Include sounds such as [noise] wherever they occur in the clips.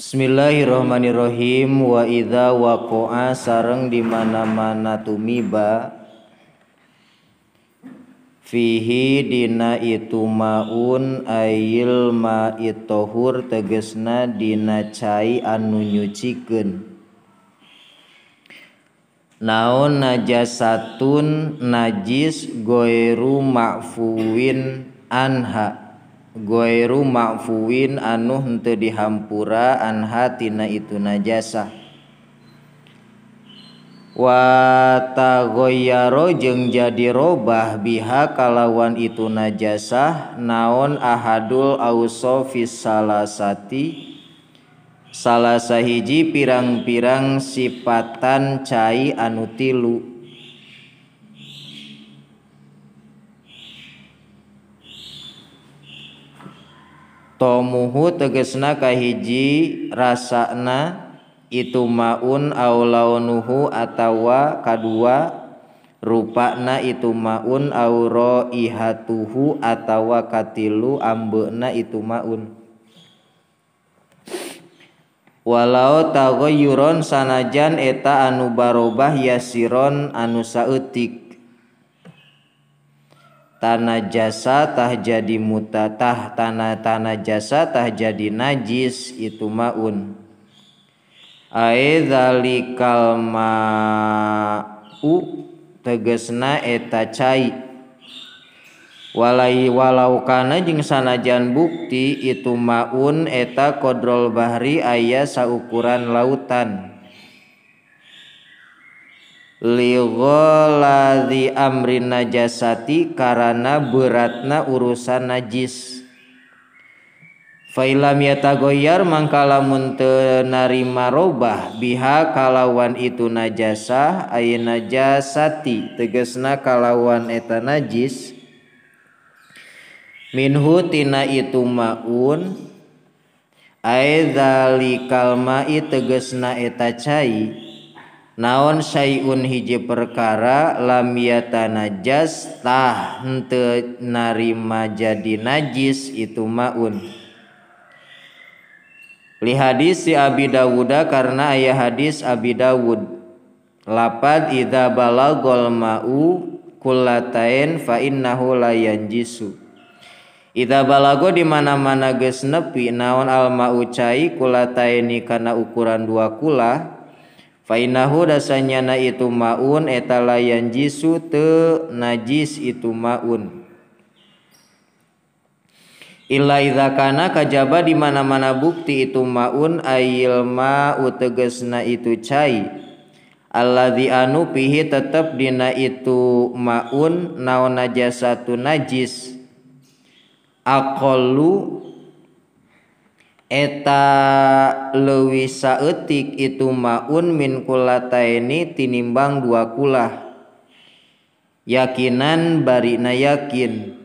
Bismillahirrahmanirrahim wa idza waqa'a sareng di mana-mana tumiba fihi dina itu maun ayil ma itohur tegesna dina cai anu nyucikeun naon najasatun najis goeru ma'fuwin anha goumakfuwin anu nte di Hampura anhatitina itujazah Watagoyaro jeung jadi robah bihak kalawan itu najjasahh naon Ahaddul ausofi Salsati salah sah hiji pirang-pirangsippatatan Cai anutillu Khhu tegesna kahiji rasana itu mau a nuhu attawa ka2 rupakna itu mau Auro iha tuhu attawakatilu ambena itu mauun walau tau yuron sanajan eta anu barobah yasiron anu sau tiiku Tanah jasatah jadi mutatah tanah tanajasa tah jadi najis itu mauun Alima tegesna eta Walaiwalalaukana j sanajan bukti itu mauun eta kodrol Bari ayah saukuran lautan. liwala amrijasati karena beratna urusan najis Faila miatagoyar mangkala muntenari maroba bihak kalawan itu najjaah a jasati teges na kalawan eta najis Minhutina itu mauun Azali kalma teges na eta ca. naon Saun hiji perkara lamiaatanjastah narima jadi najis itu mau'un lihat hadis si Abi Dauda karena ayah hadis Abi Dawud lapat I balagol maukulatain fanalayan jisu Ita balaago dimana-mana ges nepi naon alma caai kula taini karena ukuran dua kula, Kh dasnyana itu mau alalayan jisu te najis itu mau Hai ilaidakana kajabah dimana-mana bukti itu mau ama tegesna itu cha Allahad dia anu pihi p dina itu mauun naonja satu najis akolu eta lewisaetik itu mauun minkulata ini tinimbang dua kula yakinan bariina yakin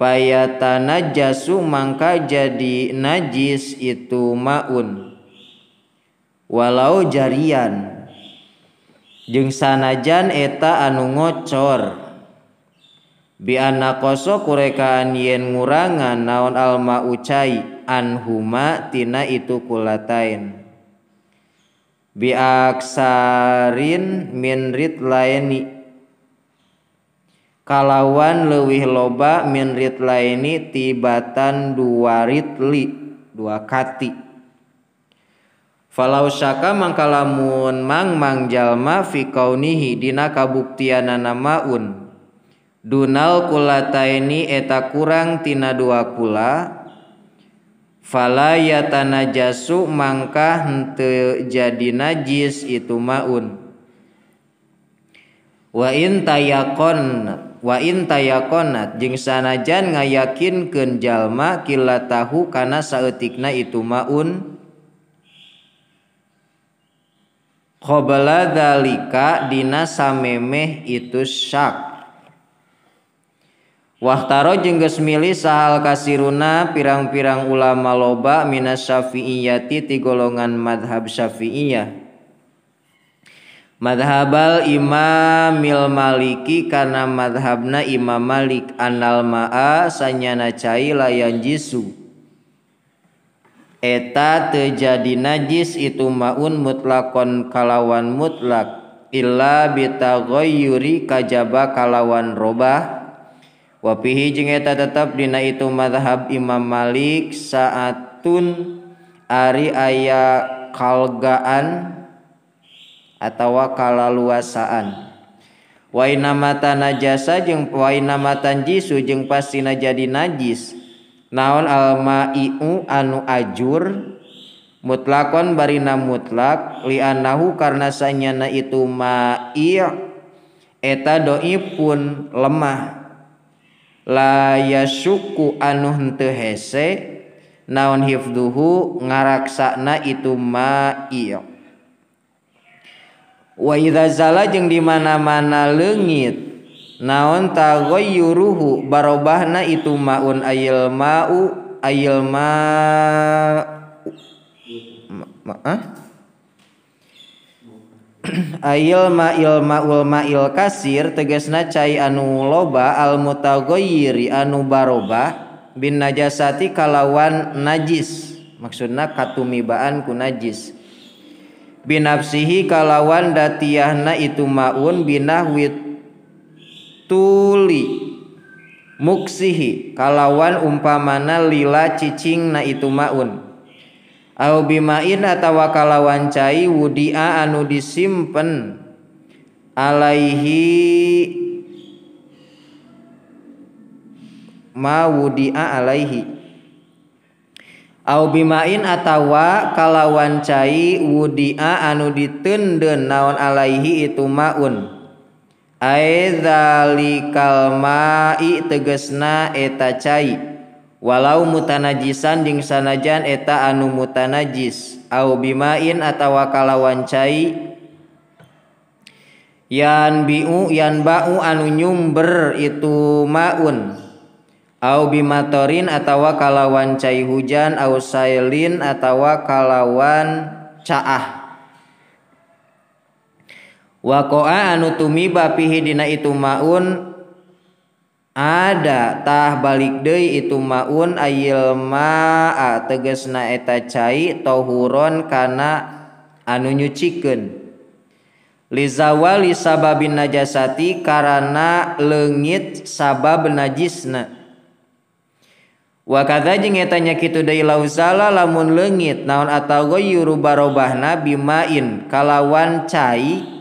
payatana jasu Mangka jadi najis itu mauun walau jarianjung sanajan eta anu ngocor Biana koso kureka yen ngangan naon alma ucaai humatina itu kulatain Hai biaksarin mindrit laini Hai kalawan luwih loba mindrid lain titibatan dua Rili duakati falasaka mangkalamun mang mangjallma fikaunihidinana kabuktianana namaun dual kulata ini eta kurangtina dua kula, palaaya tanajasu Makah nte jadi najis itu mauun wa tay wain tayakoat jeung sanajan ngaakin kejallma kila tahu karena saattikna itu mauunkhobalikadina samemeh itu syk Wahtaro jengges milih sahal kasiruna pirang-pirang ulama loba minas syafi'iyati ti golongan madhab syafi'iyah. Madhabal imamil maliki karena madhabna imam malik anal ma'a sanyana cai layan jisu. Eta terjadi najis itu maun mutlakon kalawan mutlak illa bitagoyuri kajaba kalawan robah pi tetap Dina itu Mahab Imam Malik saatun Ari ayah kalgaan atau wakala luasaan waina mata najjasa jeung wainaatan jisu jeung pasti jadi najis naon almau anu ajur mutlakon Barina mutlak lianahu karenasanya na itu maiya eta Doi pun lemah dan Laya suku anutu hese naon hifduhu ngarakana itu maiyo wahazalajeng dimana-manalengit naon tago yuruhu barahna itu maun a mau a ma. Ah? Ay mail maul mailqair teges naca anuuloba Almuttaagoyiri Anu baroba B Najasati kalawan najis maksud katumiiban ku najis binafsihi kalawan datah na itu mauun binwi tuli muksihi kalawan umpamana lila cicing na ituma'un. Abubi main atawa kalawan cairwudi anu disimpen Alaihi mau dia Alaihi aubi main atawa kalawan cawudi anu dit naon Alaihi itu mauunza kalma teges na eta ca walau mutanajsan ding sanajan eta anu muanajis auubimain atau wakalawan cayan biuyanbauu anu nyumber itu mauun aubitorin atau wakalawan ca hujan ausailin atau wakalawan ca'ah wakoa anu tuumi bapi Hidina itu maun, adatah balik de itu mauun ayma teges naeta ca tauhurron kana anu ny ci lizawaliaba binajasati karena lenggit saaba na jsna wanyala lamun lenggit naon atauago yubaroah na bimain kalawan ca ke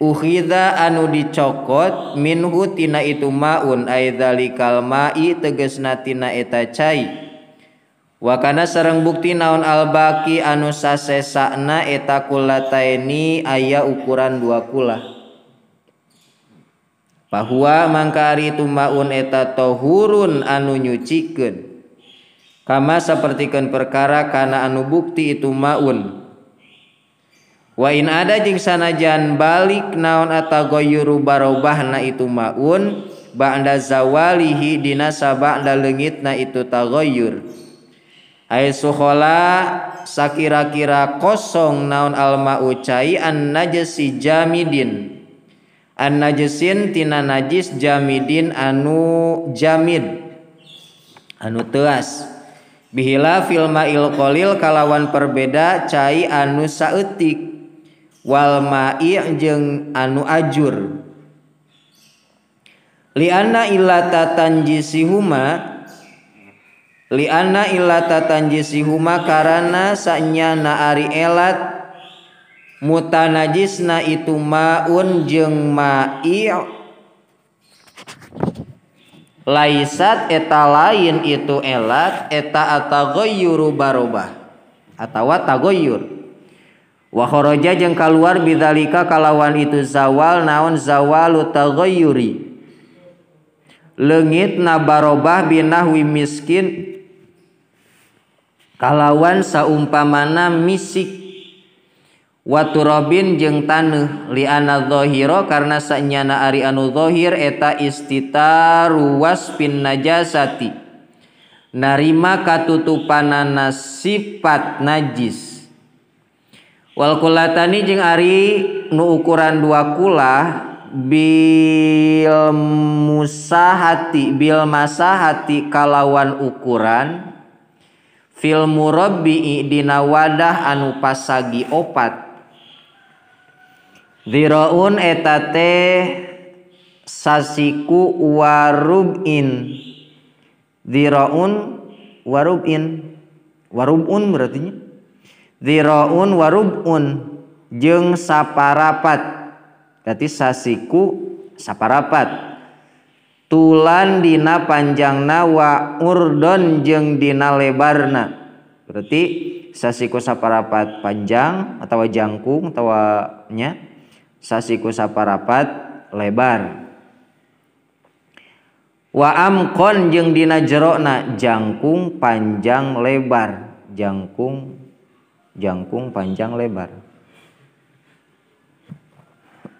hida anu dicokot minhutina itu mauun kalma teges natina eta Wakana serrerang bukti naun al-baki anu sase eta kula taini aya ukuran dua kula bahwa mangkari itu mauun eta tohurun anu nyuciken kama sepertikan perkarakana anu bukti itu mauun. Kh wa ada jingana Jan balik naon atagoyuru barobana itu mauun Bada zawalihidinasaabada legit na itu taoyurhola sa kira-kira kosong naon alma uca ansi Jamidin anjusin Ti najis Jamidin anu Jamid anu tuaasbiha filma ilqholil kalawan perbeda Cai anu sautik Walma je anu ajur liana ila jisi huma liana jisi huma karenasnya naariat muana jsna itu maun je La eta lain itu elaat etaago baroba atagoyur étend Wahororoja jeung kal keluarar bidalika kalawan itu zawal naon zawal luhoyuri lenggit nabarobah binawi miskin kalawan saupamana misik watu Robin jeung tanuh liana dhohiro karena saknya Arianuhohir eta isttar ruas binati narima katutupanana sifat najis Walkulatani jeung Ari nu ukuran dua kula Bil musahati Bil masahati kalawan ukuran Fil murabbi'i dina wadah anu pasagi opat Ziraun etate sasiku warubin Ziraun warubin Warubun berartinya Dhiraun warubun jeng saparapat. Berarti sasiku saparapat. Tulan dina panjangna wa urdon jeng dina lebarna. Berarti sasiku saparapat panjang atau jangkung atau nya sasiku saparapat lebar. Wa amkon jeng dina jerokna jangkung panjang lebar jangkung jangkung panjang lebar.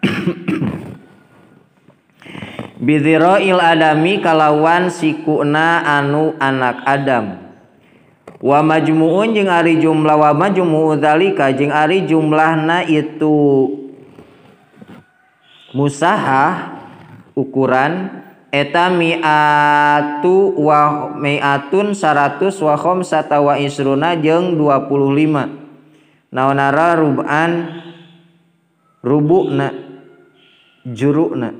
[clears throat] il adami kalawan sikuna anu anak Adam. Wa majmu'un jeung ari jumlah wa majmu'u dzalika jeung ari jumlahna itu musahah ukuran eta mi'atu wa mi'atun saratus wa khomsata wa isruna jeung 25 naonara ruban rubukna jurukna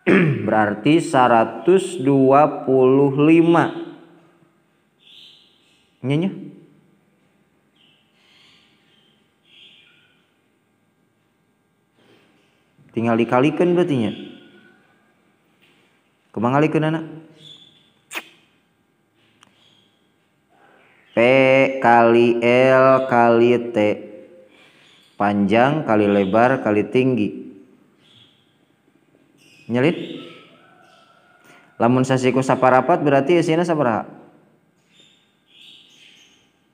[clears throat] berarti 125 nyanya iya. tinggal dikalikan berarti nya kemangalikan anak P kali L kali T panjang kali lebar kali tinggi nyelit lamun sasiku saparapat berarti isina sabaraha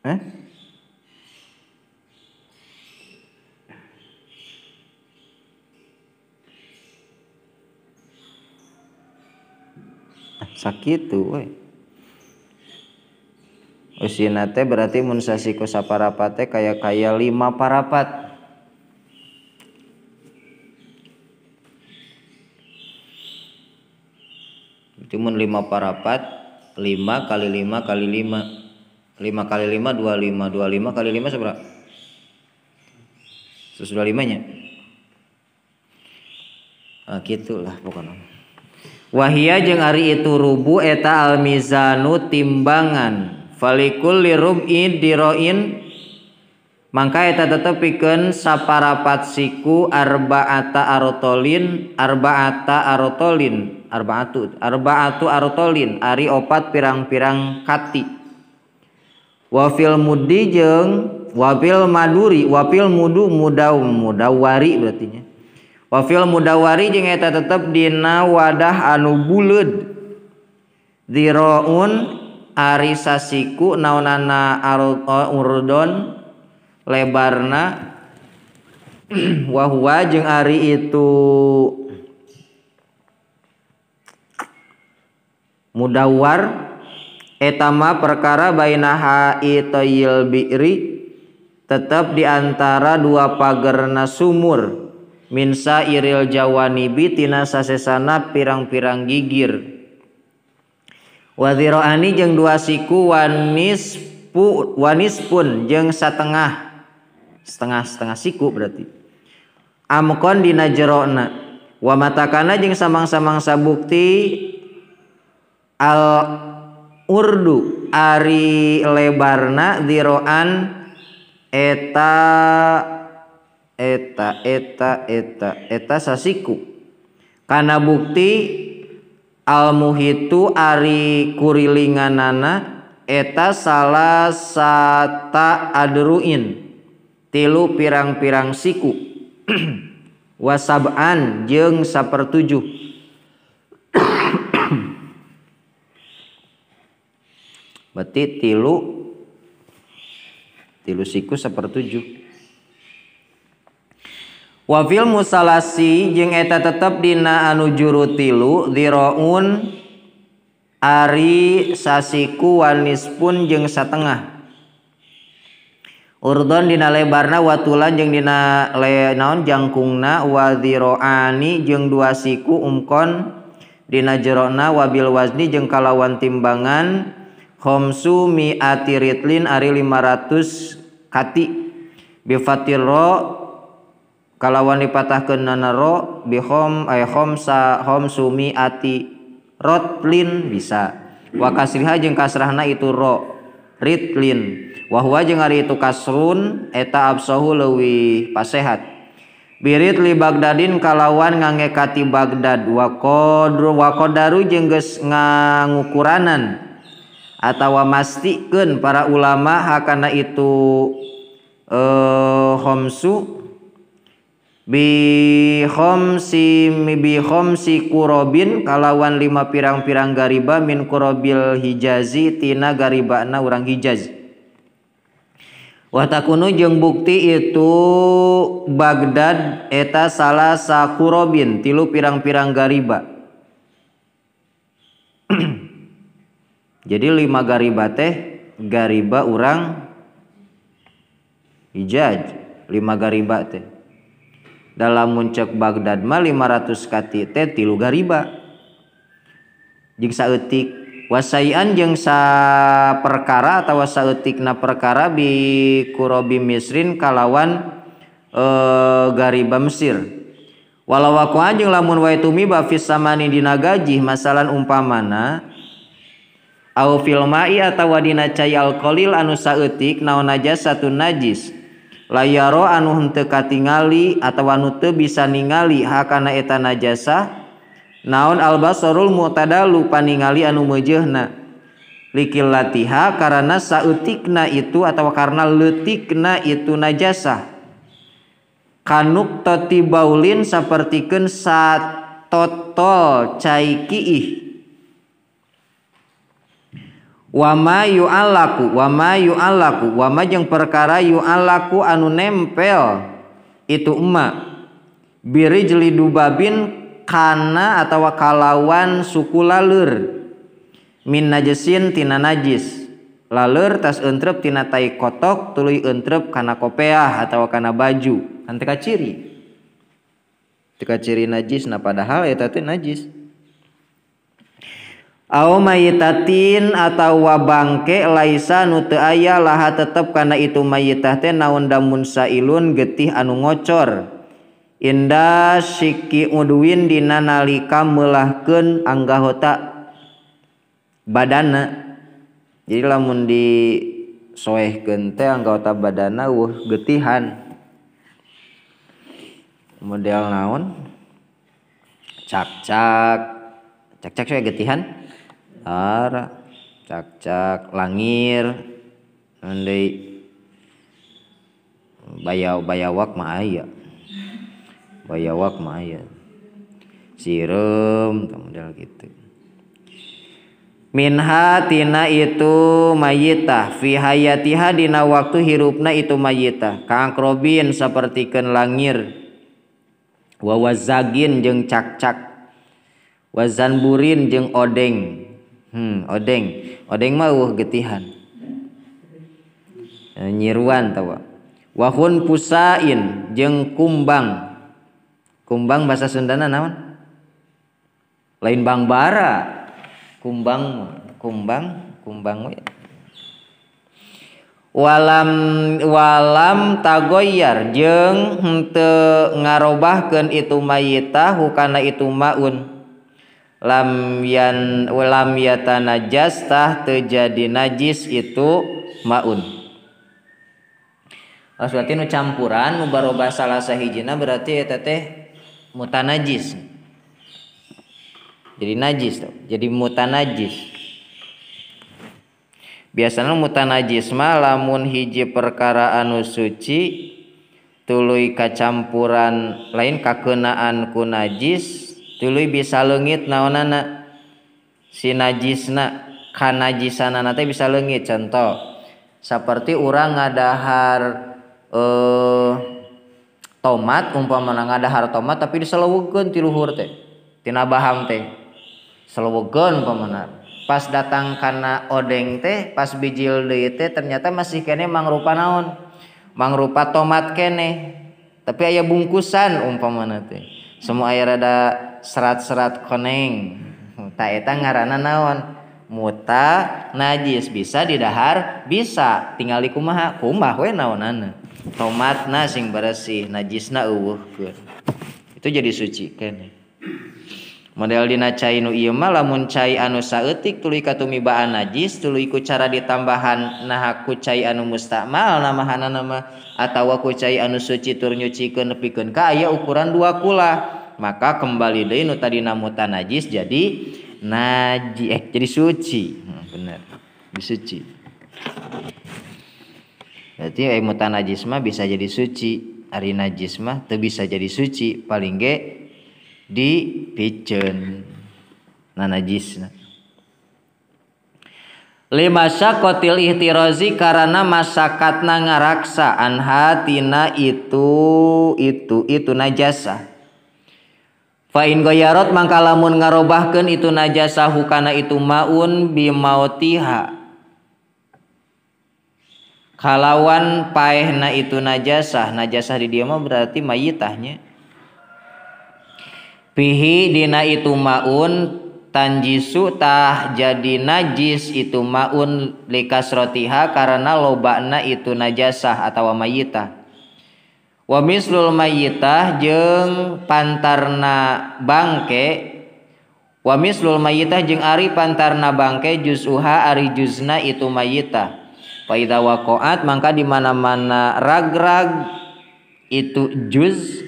eh? eh sakit tuh usinate berarti mun sasiku saparapate kayak kayak lima parapat cuman lima parapat lima kali lima kali lima lima kali lima dua lima dua lima kali lima seberapa terus dua limanya nah, gitulah pokoknya wahia jeng hari itu rubu eta almizanu timbangan kulliroin maka tetap piken saparapat sikuarbaata atolinarbaata atolinarbaut arbatuartolin Ari opat pirang-pirangkati wafil mudi je wabil maduri wapil mudhu muda mudawari berartinya wafil mudawari jeeta pdina wadah anu bullud diroun di ari sasiku naonana oh, urdon lebarna [clears throat] wahwa jeng ari itu mudawar etama perkara bainaha itoyil bi'ri tetap diantara dua pagerna sumur minsa iril jawanibi tina sasesana pirang-pirang gigir wazirani jeng dua siku wanis pu wanis pun jeng setengah setengah setengah siku berarti amkon dina jerona wa matakana jeng samang-samang sabukti al urdu ari lebarna diroan eta eta eta eta eta sasiku karena bukti almuhitu ari kurilinganana eta salah sata adruin tilu pirang-pirang siku [clears throat] wasab'an jeung sapertujuh [clears throat] berarti tilu tilu siku sapertujuh Wabil Musalasi jeung eta tetap Dina Anu jurut tilu diroun Ari Sasiku wais pun jeung setengah Urdon Dina lebarna Watulan jeung Dina lenon Jakungna waziiro Anani jeung dua siku umkon Dina Jerona Wabil Wazni jeung kalawan timbangan home Su Miatiritlin Ari 500kati befatro kalawan dipatah ke nanarok bi home home home Sumi ati rotlin bisa wakasi Hajeng kasrahna iturok Rilin wahwa jeng hari itu kas run eta Absohu lewi pasehat biritly Bagdain kalawan ngangekati Bagghdad wa kodro waqadau jegesnganukuranan atau mastikken para ulama hakkana itu eh homesu ke si kalawanlima pirang-pirang gariba minkurobi hijazitina garibarang hija watak kuno jeung bukti itu Baghdad eta salah saku Robinn tilu pirang-pirang gariba [clears throat] jadi 5 gariba teh gariba urang hija 5 gariba teh tinggal dalam Mucok Baghdadma 500 KTT tilu Garibasatik wasaiian jengsa perkara atausa utik na perkara bi kubi Misrin kalawan eh, gariam Mesir walauj lamun waumi bafimani gaji masalah umpamana atau wa alil anutik naonjas satu najis layaro anukattingali atau wanutte bisa ningali hak karenaeta najah naon al-basharrul mutada lupa ningali anu majahna likil latiha karena sautikna itu atau karena lutikna itu najah kanuk totibaulin sepertiken saat totol caikiih Wamayu alaku wamayu alaku wamajeng perkara yu alaku anu nempel itu emmabiri jelid du babin kana atau wakalawan suku lalur min najesintina najis lalur tas unreptinanata kotok tulu unrep kana koeaah atau kana baju nantitika ciritikaka ciri najis na padahal tadi najis? a mayitatin atautawa bangke Laisa nuteaya laha tetap karena itu mayitate naon damunsa ilun getih anu ngocor indahshikiduwindina nalika melahken anggata badanailah mundi soe gente anggagota badana uh gettihan model naon ccak ck saya gettihan cak-cak langir nanti bayaw bayawak mah aya bayawak mah aya sirum kemudian gitu minha tina itu mayitah fi hayatiha dina waktu hirupna itu mayitah kangkrobin ken langir wawazagin jeng cak-cak wazanburin jeng odeng hmm, odeng odeng mau getihan eh, nyiruan tawa wahun pusain jeng kumbang kumbang bahasa Sundana naon lain bang bara, kumbang kumbang kumbang we. walam walam tagoyar jeng hente ngarobahkan itu mayitah hukana itu maun lam yan lam yatanajas tah terjadi najis itu maun Maksudnya nu campuran mubaroba salah sahijina berarti eta teh mutanajis. Jadi najis tuh. Jadi mutanajis. Biasanya mutanajis mah lamun hiji perkara anu suci tuluy kacampuran lain kakenaan ku najis Hai dulu bisalengit naonan Sinna sana nanti bisa legit contoh seperti orang ngadahar eh tomat umpamenang adahar tomat tapi bisawugun tiluhur tehtinaham teh slowgon pemen pas datang karena oodeng teh pas bijilT ternyata masih kene mangrupa naon mangrupa tomat kene tapi ayaah bungkusan um pemenang teh semua air ada serat-serat koneng etang ngarana naon muta najis bisa didahar bisa tinggal di kumaha kumah we naonana tomatna sing bersih najisna uwuh itu jadi suci kene model dina cai nu ieu mah lamun cai anu saeutik tuluy katumi baan najis tuluy ku cara ditambahan nah ku cai anu mustamal namahanna nama atawa ku cai anu suci tur nyucikeun nepikeun ka aya ukuran dua kula maka kembali deui nu tadi namuta najis jadi naji eh, jadi suci hmm, bener disuci berarti eh, muta najis mah bisa jadi suci ari najis mah teu bisa jadi suci paling ge di piceun na najis lima syakotil ihtirozi karena masakatna ngaraksa anhatina itu itu itu najasa Fa'in goyarot mangkalamun ngarobahkan itu najasa hukana itu maun bimautiha kalawan paehna itu najasa najasa di dia mah berarti mayitahnya Pihi dina itu maun tanjisu tah jadi najis itu maun likasrotiha karena lobakna itu najasah atau mayita wa mislul mayitah jeng pantarna bangke wa mislul mayitah jeng ari pantarna bangke juzuha ari juzna itu mayita fa idza maka di mana-mana rag-rag itu juz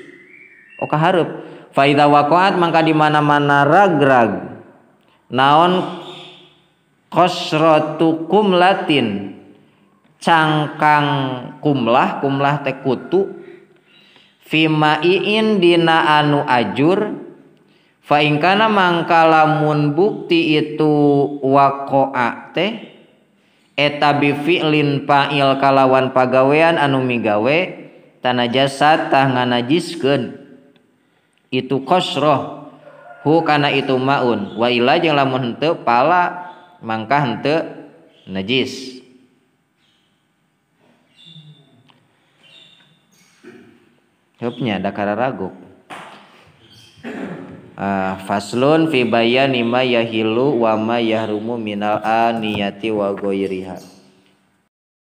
oka hareup Kh wakoat maka dimana-mana raraga naon kosroum latin cangkang kumlah kumlah tekutu vimain dina anu ajur Vaingkana Makala lamun bukti itu wakote eta bifilin pail kalawan pagawean anu migwe tanajasa tangan najiske. itu kosroh hu karena itu maun wa ila jeung lamun henteu pala mangka henteu najis Hupnya ada kara ragu. Uh, faslun fi bayani ma yahilu wa ma yahrumu minal aniyati wa goyriha.